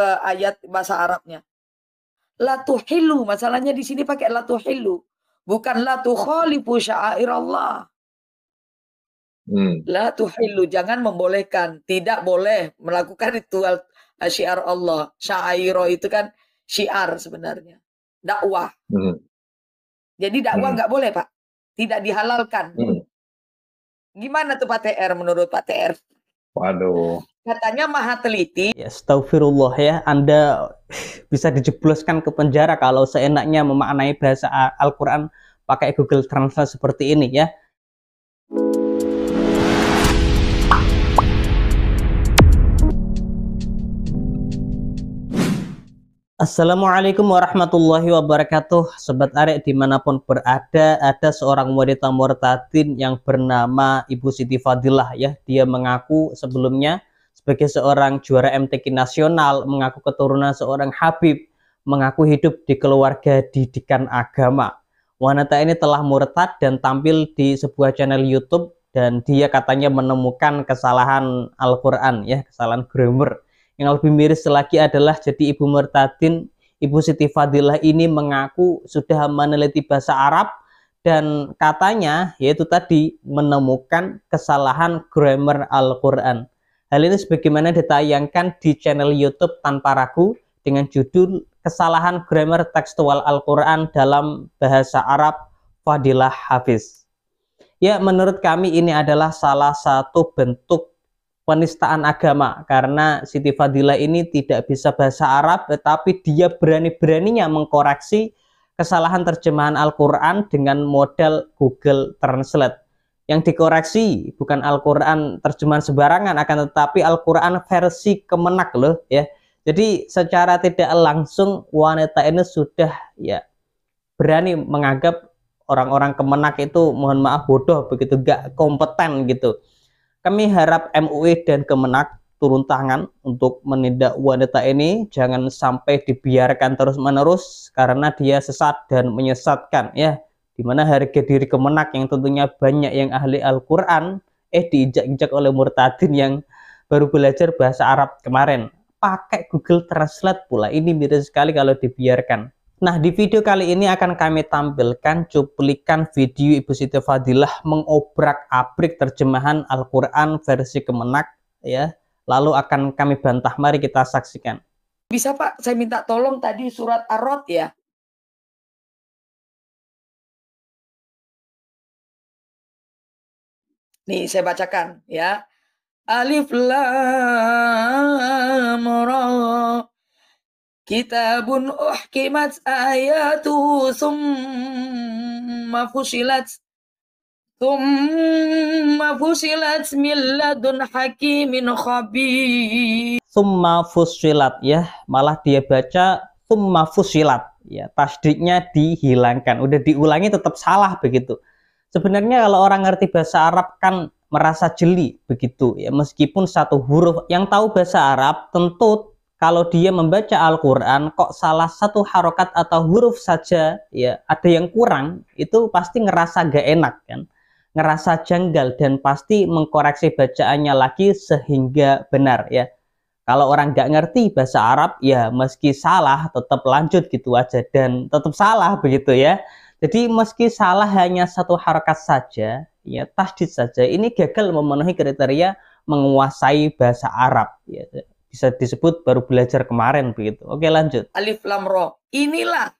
uh, ayat bahasa Arabnya. Latuhilu, masalahnya di sini pakai latuhilu. Bukan syair Allah. Hmm. Latuhilu, jangan membolehkan. Tidak boleh melakukan ritual syiar Allah. Syair itu kan syiar sebenarnya. Dakwah. Hmm. Jadi dakwah hmm. nggak hmm. boleh, Pak. Tidak dihalalkan. Hmm. Gimana tuh Pak TR menurut Pak TR? Waduh. Katanya maha teliti. Ya, astagfirullah ya, Anda bisa dijebloskan ke penjara kalau seenaknya memaknai bahasa Al-Quran pakai Google Translate seperti ini ya. Assalamualaikum warahmatullahi wabarakatuh Sobat Arek dimanapun berada Ada seorang wanita murtadin yang bernama Ibu Siti Fadilah ya Dia mengaku sebelumnya sebagai seorang juara MTK nasional Mengaku keturunan seorang Habib Mengaku hidup di keluarga didikan agama Wanita ini telah murtad dan tampil di sebuah channel Youtube Dan dia katanya menemukan kesalahan Al-Quran ya Kesalahan grammar yang lebih miris lagi adalah jadi Ibu Murtadin, Ibu Siti Fadilah ini mengaku sudah meneliti bahasa Arab dan katanya yaitu tadi menemukan kesalahan grammar Al-Quran. Hal ini sebagaimana ditayangkan di channel YouTube tanpa ragu dengan judul Kesalahan Grammar Tekstual Al-Quran dalam Bahasa Arab Fadilah Hafiz. Ya, menurut kami ini adalah salah satu bentuk penistaan agama karena Siti Fadila ini tidak bisa bahasa Arab tetapi dia berani-beraninya mengkoreksi kesalahan terjemahan Al-Qur'an dengan model Google Translate. Yang dikoreksi bukan Al-Qur'an terjemahan sebarangan, akan tetapi Al-Qur'an versi kemenak loh ya. Jadi secara tidak langsung wanita ini sudah ya berani menganggap orang-orang kemenak itu mohon maaf bodoh begitu gak kompeten gitu kami harap MUI dan Kemenak turun tangan untuk menindak wanita ini jangan sampai dibiarkan terus-menerus karena dia sesat dan menyesatkan ya dimana harga diri kemenak yang tentunya banyak yang ahli Al-Quran eh diinjak-injak oleh murtadin yang baru belajar bahasa Arab kemarin pakai Google Translate pula ini mirip sekali kalau dibiarkan Nah, di video kali ini akan kami tampilkan cuplikan video Ibu Siti Fadilah mengobrak-abrik terjemahan Al-Qur'an versi Kemenak ya. Lalu akan kami bantah, mari kita saksikan. Bisa Pak, saya minta tolong tadi surat Ar-Rod ya. Nih, saya bacakan ya. Alif lam ra Kitabun uhkimat ayatu summa fusilat summa fusilat milladun hakimin khabir. summa fusilat ya, malah dia baca summa fusilat ya, tasdiknya dihilangkan. Udah diulangi tetap salah begitu. Sebenarnya kalau orang ngerti bahasa Arab kan merasa jeli begitu ya, meskipun satu huruf. Yang tahu bahasa Arab tentu kalau dia membaca Al-Quran kok salah satu harokat atau huruf saja ya ada yang kurang itu pasti ngerasa gak enak kan ngerasa janggal dan pasti mengkoreksi bacaannya lagi sehingga benar ya kalau orang gak ngerti bahasa Arab ya meski salah tetap lanjut gitu aja dan tetap salah begitu ya jadi meski salah hanya satu harokat saja ya tasdid saja ini gagal memenuhi kriteria menguasai bahasa Arab ya bisa disebut baru belajar kemarin begitu. Oke lanjut. Alif Lam Ro. Inilah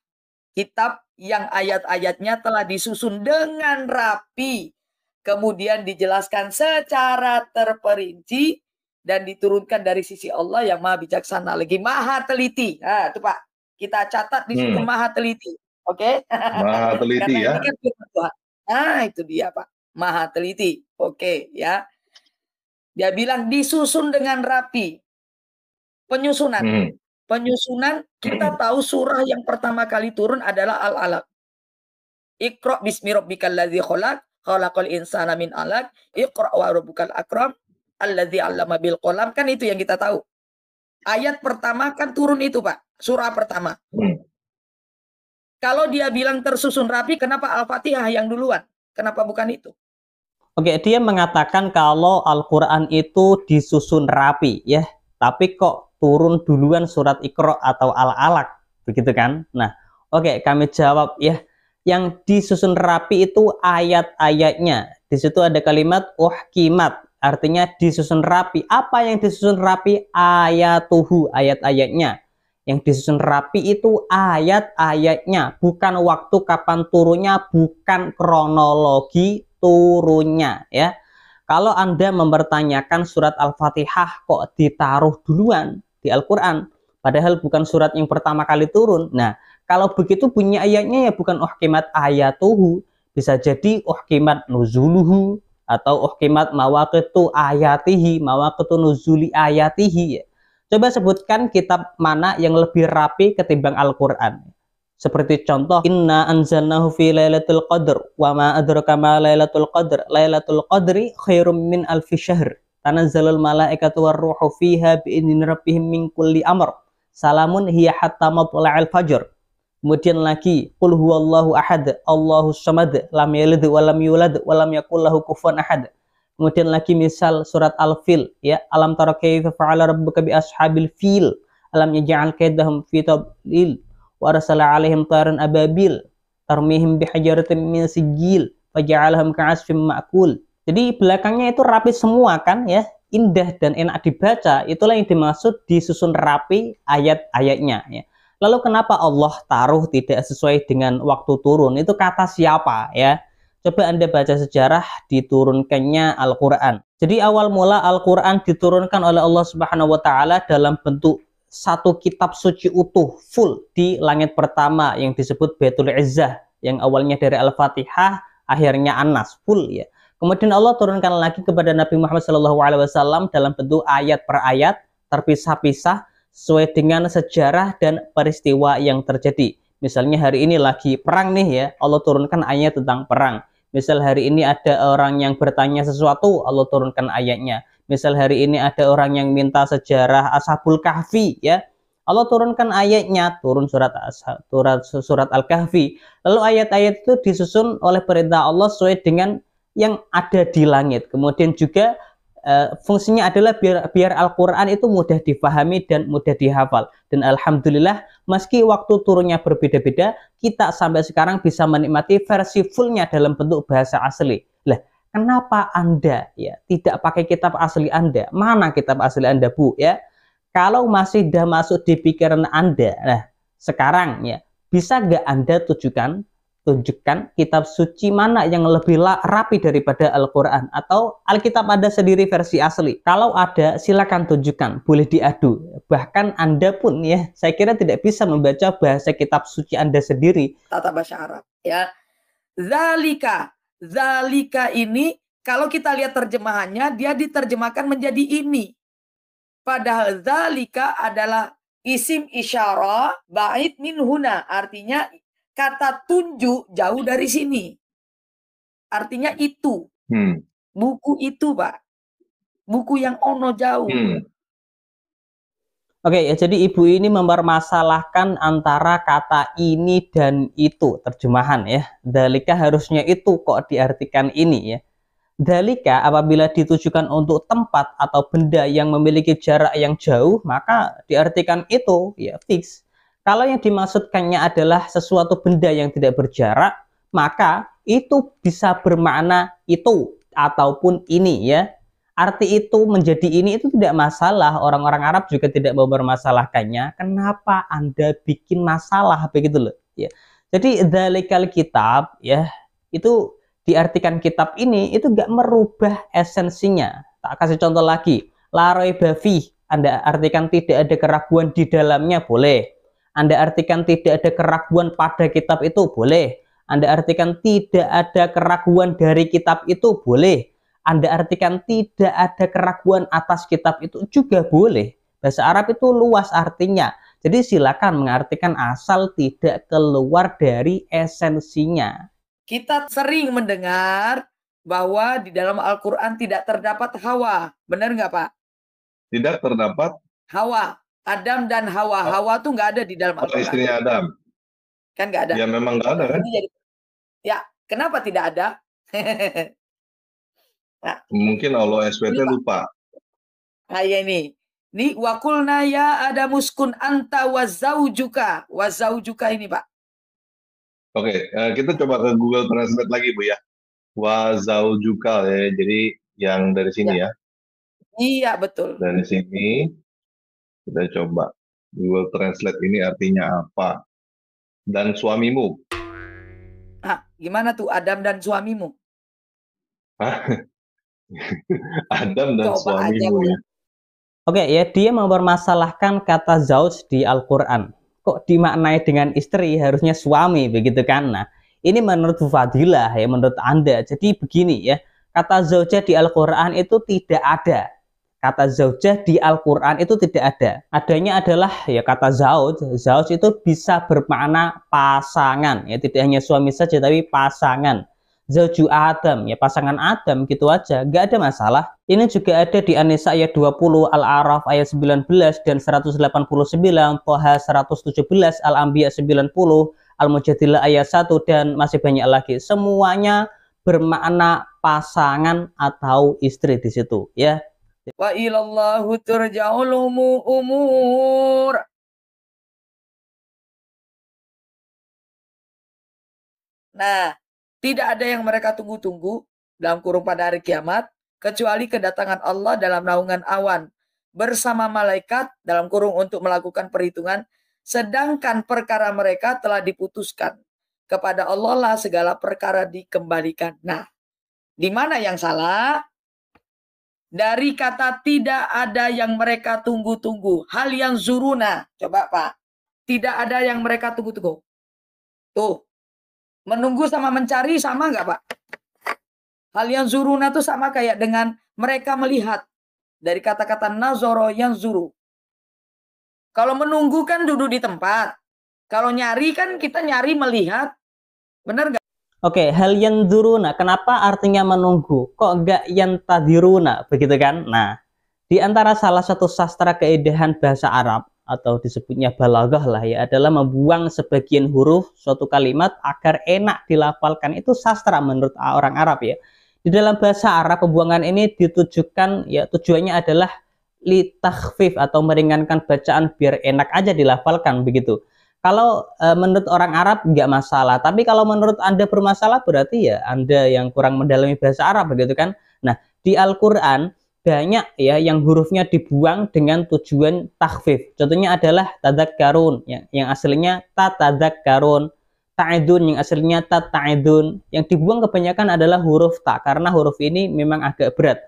kitab yang ayat-ayatnya telah disusun dengan rapi. Kemudian dijelaskan secara terperinci dan diturunkan dari sisi Allah yang maha bijaksana lagi maha teliti. Nah, itu Pak, kita catat di sini hmm. maha teliti. Oke? Okay? Maha teliti ya. ah nah, itu dia Pak. Maha teliti. Oke, okay, ya. Dia bilang disusun dengan rapi penyusunan. Hmm. Penyusunan kita hmm. tahu surah yang pertama kali turun adalah Al-Alaq. Iqra bismi rabbikal ladzi khalaq, khalaqal insana min alaq, iqra wa rabbukal akram, alladzi 'allama bil qalam. Kan itu yang kita tahu. Ayat pertama kan turun itu, Pak. Surah pertama. Hmm. Kalau dia bilang tersusun rapi, kenapa Al-Fatihah yang duluan? Kenapa bukan itu? Oke, dia mengatakan kalau Al-Qur'an itu disusun rapi, ya. Tapi kok turun duluan surat Iqra atau al alak begitu kan? Nah, oke okay, kami jawab ya yang disusun rapi itu ayat-ayatnya. Di situ ada kalimat uhkimat, artinya disusun rapi. Apa yang disusun rapi? Ayatuhu, ayat-ayatnya. Yang disusun rapi itu ayat-ayatnya, bukan waktu kapan turunnya, bukan kronologi turunnya ya. Kalau Anda mempertanyakan surat Al-Fatihah kok ditaruh duluan, di Al-Quran. Padahal bukan surat yang pertama kali turun. Nah, kalau begitu punya ayatnya ya bukan uhkimat ayatuhu. Bisa jadi uhkimat nuzuluhu. Atau uhkimat mawakitu ayatihi. Mawakitu nuzuli ayatihi. Ya. Coba sebutkan kitab mana yang lebih rapi ketimbang Al-Quran. Seperti contoh inna anzalnahu fi laylatul qadr wa ma adraka ma laylatul qadr laylatul qadri khairum min alfi syahr tanazzalul malaikatu warruhu fiha bi'idni rabbihim min kulli amr salamun hiya hatta matla'il fajr kemudian lagi qul huwallahu ahad Allahu samad lam yalid wa lam yulad wa lam yakul lahu kufuwan ahad kemudian lagi misal surat al-fil ya alam tara kaifa fa'ala rabbuka bi ashabil fil alam yaj'al kaidahum fi tadlil wa arsala 'alaihim taran ababil tarmihim bihajaratin min sijil faj'alahum ka'asfin ma'kul jadi belakangnya itu rapi semua kan ya, indah dan enak dibaca, itulah yang dimaksud disusun rapi ayat-ayatnya ya. Lalu kenapa Allah taruh tidak sesuai dengan waktu turun? Itu kata siapa ya? Coba Anda baca sejarah diturunkannya Al-Qur'an. Jadi awal mula Al-Qur'an diturunkan oleh Allah Subhanahu wa taala dalam bentuk satu kitab suci utuh full di langit pertama yang disebut Baitul Izzah yang awalnya dari Al-Fatihah akhirnya Anas full ya. Kemudian Allah turunkan lagi kepada Nabi Muhammad SAW dalam bentuk ayat per ayat, terpisah-pisah, sesuai dengan sejarah dan peristiwa yang terjadi. Misalnya hari ini lagi perang nih ya, Allah turunkan ayat tentang perang. Misal hari ini ada orang yang bertanya sesuatu, Allah turunkan ayatnya. Misal hari ini ada orang yang minta sejarah Ashabul Kahfi ya, Allah turunkan ayatnya, turun surat surat, surat Al-Kahfi. Lalu ayat-ayat itu disusun oleh perintah Allah sesuai dengan yang ada di langit. Kemudian juga uh, fungsinya adalah biar biar Al-Qur'an itu mudah dipahami dan mudah dihafal. Dan alhamdulillah meski waktu turunnya berbeda-beda, kita sampai sekarang bisa menikmati versi fullnya dalam bentuk bahasa asli. Lah, kenapa Anda ya tidak pakai kitab asli Anda? Mana kitab asli Anda, Bu, ya? Kalau masih sudah masuk di pikiran Anda, nah sekarang ya bisa nggak Anda tujukan tunjukkan kitab suci mana yang lebih rapi daripada Al-Quran atau Alkitab ada sendiri versi asli kalau ada silakan tunjukkan boleh diadu bahkan anda pun ya saya kira tidak bisa membaca bahasa kitab suci anda sendiri tata bahasa Arab ya zalika zalika ini kalau kita lihat terjemahannya dia diterjemahkan menjadi ini padahal zalika adalah isim isyara ba'id min huna artinya kata tunjuk jauh dari sini. Artinya itu. Hmm. Buku itu, Pak. Buku yang ono jauh. Hmm. Oke, ya jadi ibu ini mempermasalahkan antara kata ini dan itu terjemahan ya. Dalika harusnya itu kok diartikan ini ya. Dalika apabila ditujukan untuk tempat atau benda yang memiliki jarak yang jauh, maka diartikan itu ya fix. Kalau yang dimaksudkannya adalah sesuatu benda yang tidak berjarak, maka itu bisa bermakna itu ataupun ini ya. Arti itu menjadi ini itu tidak masalah. Orang-orang Arab juga tidak mau bermasalahkannya. Kenapa Anda bikin masalah begitu loh ya. Jadi dalikal kitab ya itu diartikan kitab ini itu gak merubah esensinya. Tak kasih contoh lagi. Laroi bafi Anda artikan tidak ada keraguan di dalamnya boleh anda artikan tidak ada keraguan pada kitab itu boleh. Anda artikan tidak ada keraguan dari kitab itu boleh. Anda artikan tidak ada keraguan atas kitab itu juga boleh. Bahasa Arab itu luas artinya. Jadi silakan mengartikan asal tidak keluar dari esensinya. Kita sering mendengar bahwa di dalam Al-Quran tidak terdapat hawa. Benar nggak Pak? Tidak terdapat? Hawa. Adam dan Hawa. Oh. Hawa tuh nggak ada di dalam Al-Quran. Oh, istrinya Adam. Kan nggak ada. Ya memang nggak ada kan? Ya, kenapa tidak ada? nah, Mungkin Allah SWT lupa. Nah, ya ini. Ini wakulna ya ada muskun anta wazaujuka. Wazaujuka ini, Pak. Oke, okay, eh, kita coba ke Google Translate lagi, Bu ya. Wazaujuka ya. Jadi yang dari sini ya. ya. Iya, betul. Dari sini kita coba Google Translate ini artinya apa? Dan suamimu. Hah, gimana tuh Adam dan suamimu? Hah? Adam dan Coba suamimu ya. Oke, ya dia mempermasalahkan kata zauj di Al-Qur'an. Kok dimaknai dengan istri harusnya suami begitu kan? Nah, ini menurut Fadilah ya, menurut Anda. Jadi begini ya, kata zauja di Al-Qur'an itu tidak ada Kata zaujah di Al-Quran itu tidak ada. Adanya adalah ya kata zauj. Zauj itu bisa bermakna pasangan. Ya tidak hanya suami saja tapi pasangan. Zauju Adam ya pasangan Adam gitu aja. Nggak ada masalah. Ini juga ada di anisa ayat ayat 20, Al-Araf ayat 19 dan 189, Toha 117, Al-Anbiya 90, Al-Mujadilah ayat 1 dan masih banyak lagi. Semuanya bermakna pasangan atau istri di situ ya. Wa ilallahu turja'ul umur. Nah, tidak ada yang mereka tunggu-tunggu dalam kurung pada hari kiamat, kecuali kedatangan Allah dalam naungan awan bersama malaikat dalam kurung untuk melakukan perhitungan, sedangkan perkara mereka telah diputuskan. Kepada Allah lah segala perkara dikembalikan. Nah, di mana yang salah? dari kata tidak ada yang mereka tunggu-tunggu. Hal yang zuruna. Coba Pak. Tidak ada yang mereka tunggu-tunggu. Tuh. Menunggu sama mencari sama nggak Pak? Hal yang zuruna tuh sama kayak dengan mereka melihat. Dari kata-kata nazoro yang zuru. Kalau menunggu kan duduk di tempat. Kalau nyari kan kita nyari melihat. Benar nggak? Oke, okay, hal yang duruna. Kenapa artinya menunggu? Kok enggak yang tadiruna? Begitu kan? Nah, di antara salah satu sastra keindahan bahasa Arab atau disebutnya balaghah lah ya adalah membuang sebagian huruf suatu kalimat agar enak dilafalkan itu sastra menurut orang Arab ya. Di dalam bahasa Arab pembuangan ini ditujukan ya tujuannya adalah litakhfif atau meringankan bacaan biar enak aja dilafalkan begitu. Kalau e, menurut orang Arab nggak masalah, tapi kalau menurut Anda bermasalah berarti ya Anda yang kurang mendalami bahasa Arab begitu kan. Nah, di Al-Qur'an banyak ya yang hurufnya dibuang dengan tujuan takhfif. Contohnya adalah tadzakkarun ya, yang aslinya tatadzakkarun, ta'idun yang aslinya tata'idun. Yang dibuang kebanyakan adalah huruf ta karena huruf ini memang agak berat.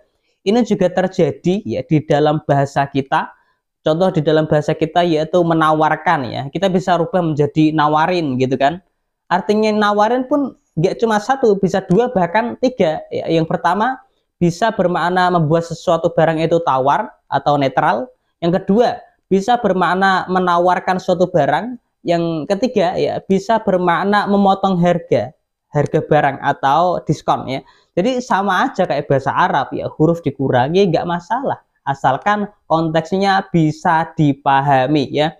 Ini juga terjadi ya di dalam bahasa kita contoh di dalam bahasa kita yaitu menawarkan ya kita bisa rubah menjadi nawarin gitu kan artinya nawarin pun gak cuma satu bisa dua bahkan tiga ya, yang pertama bisa bermakna membuat sesuatu barang itu tawar atau netral yang kedua bisa bermakna menawarkan suatu barang yang ketiga ya bisa bermakna memotong harga harga barang atau diskon ya jadi sama aja kayak bahasa Arab ya huruf dikurangi nggak masalah asalkan konteksnya bisa dipahami ya.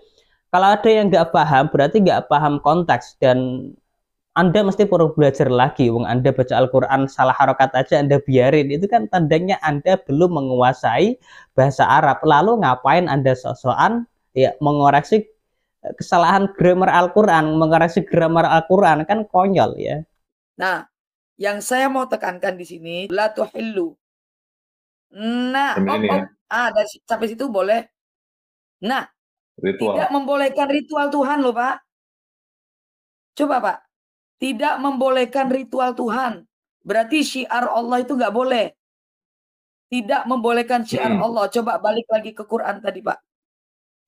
Kalau ada yang nggak paham berarti nggak paham konteks dan anda mesti perlu belajar lagi, wong Anda baca Al-Quran salah harokat aja Anda biarin, itu kan tandanya Anda belum menguasai bahasa Arab. Lalu ngapain Anda sosokan ya mengoreksi kesalahan grammar Al-Quran, mengoreksi grammar Al-Quran kan konyol ya. Nah, yang saya mau tekankan di sini, la tuhillu Nah, Sambil op, oh, oh, ya. ah dari sampai situ boleh. Nah, ritual. tidak membolehkan ritual Tuhan loh Pak. Coba Pak, tidak membolehkan ritual Tuhan. Berarti syiar Allah itu nggak boleh. Tidak membolehkan syiar hmm. Allah. Coba balik lagi ke Quran tadi Pak.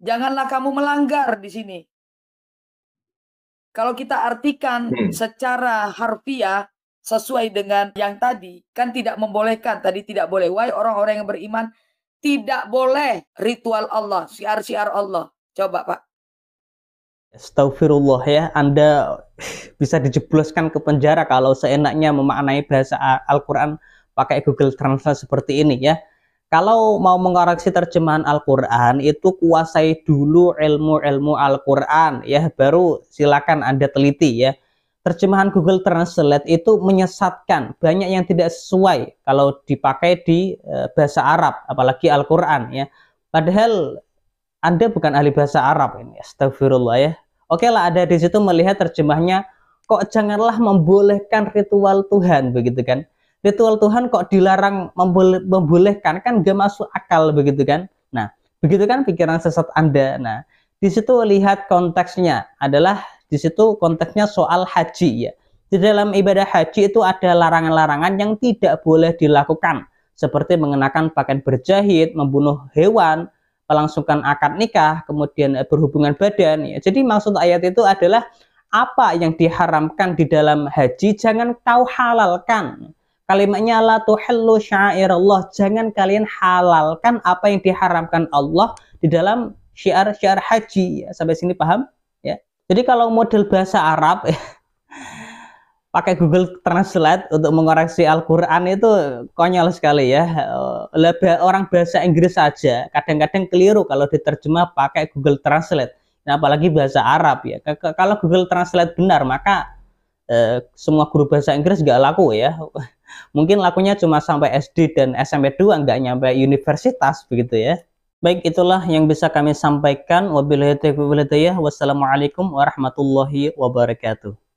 Janganlah kamu melanggar di sini. Kalau kita artikan hmm. secara harfiah, sesuai dengan yang tadi kan tidak membolehkan tadi tidak boleh wahai orang-orang yang beriman tidak boleh ritual Allah siar-siar Allah coba Pak Astagfirullah ya Anda bisa dijebloskan ke penjara kalau seenaknya memaknai bahasa Al-Qur'an pakai Google Translate seperti ini ya kalau mau mengoreksi terjemahan Al-Qur'an itu kuasai dulu ilmu-ilmu Al-Qur'an ya baru silakan Anda teliti ya terjemahan Google Translate itu menyesatkan, banyak yang tidak sesuai kalau dipakai di e, bahasa Arab, apalagi Al-Qur'an ya. Padahal Anda bukan ahli bahasa Arab ini, astagfirullah ya. Oke lah ada di situ melihat terjemahnya kok janganlah membolehkan ritual Tuhan begitu kan. Ritual Tuhan kok dilarang membolehkan kan gak masuk akal begitu kan. Nah, begitu kan pikiran sesat Anda. Nah, di situ lihat konteksnya adalah di situ konteksnya soal haji ya. Di dalam ibadah haji itu ada larangan-larangan yang tidak boleh dilakukan seperti mengenakan pakaian berjahit, membunuh hewan, melangsungkan akad nikah, kemudian eh, berhubungan badan. Ya. Jadi maksud ayat itu adalah apa yang diharamkan di dalam haji jangan kau halalkan. Kalimatnya la tuhallu Allah jangan kalian halalkan apa yang diharamkan Allah di dalam syiar-syiar haji. Ya. Sampai sini paham? Jadi kalau model bahasa Arab pakai Google Translate untuk mengoreksi Al-Qur'an itu konyol sekali ya. Eh, lebih orang bahasa Inggris saja kadang-kadang keliru kalau diterjemah pakai Google Translate. Nah, apalagi bahasa Arab ya. K kalau Google Translate benar, maka eh, semua guru bahasa Inggris nggak laku ya. Mungkin lakunya cuma sampai SD dan SMP 2, nggak nyampe universitas begitu ya. Baik, itulah yang bisa kami sampaikan. Wabillahi taufiq Wassalamualaikum warahmatullahi wabarakatuh.